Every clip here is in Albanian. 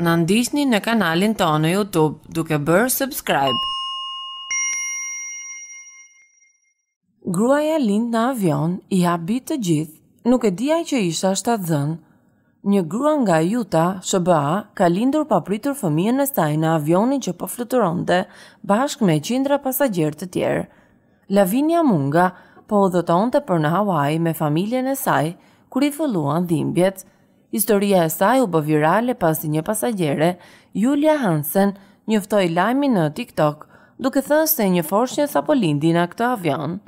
Në ndisni në kanalin të në Youtube duke bërë subscribe. Gruaja lind në avion, i habi të gjithë, nuk e dija që isha shtë të dhënë. Një grua nga Juta, Shëbëa, ka lindur papritur fëmijën e saj në avionin që po fluturonte, bashkë me qindra pasagjerë të tjerë. Lavinia munga, po dhëtonte për në Hawaii me familjen e saj, kur i fëlluan dhimbjetë, historia e saj u bë virale pasi një pasagjere, Julia Hansen, njoftoi lajmin në TikTok, duke thënë se një foshnjë sapo lindi në këtë avion.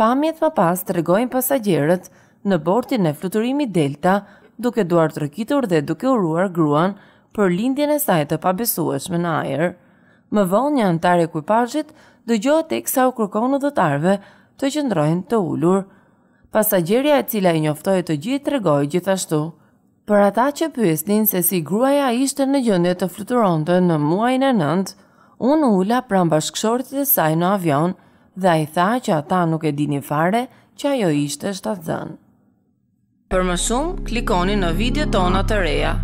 Pamjet më pas tregojnë pasagjerët në bortin e fluturimit Delta, duke duar të rëkitur dhe duke uruar gruan për lindjen e saj të pabesueshme në ajër. Më vonë një antar i ekipazhit dëgjohet teksa u kërkon udhëtarëve të qëndrojnë të ulur. Pasagjerja e cila i njoftoi të gjithë tregoi gjithashtu. Për ata që pyesnin se si gruaja ishte në gjendje të fluturonte në muajin e nëndë, unë ula pranë bashkëshortit të saj në avion dhe ai tha që ata nuk e dinin fare që ajo ishte shtatzën. Për më shumë, klikoni në video tona të reja.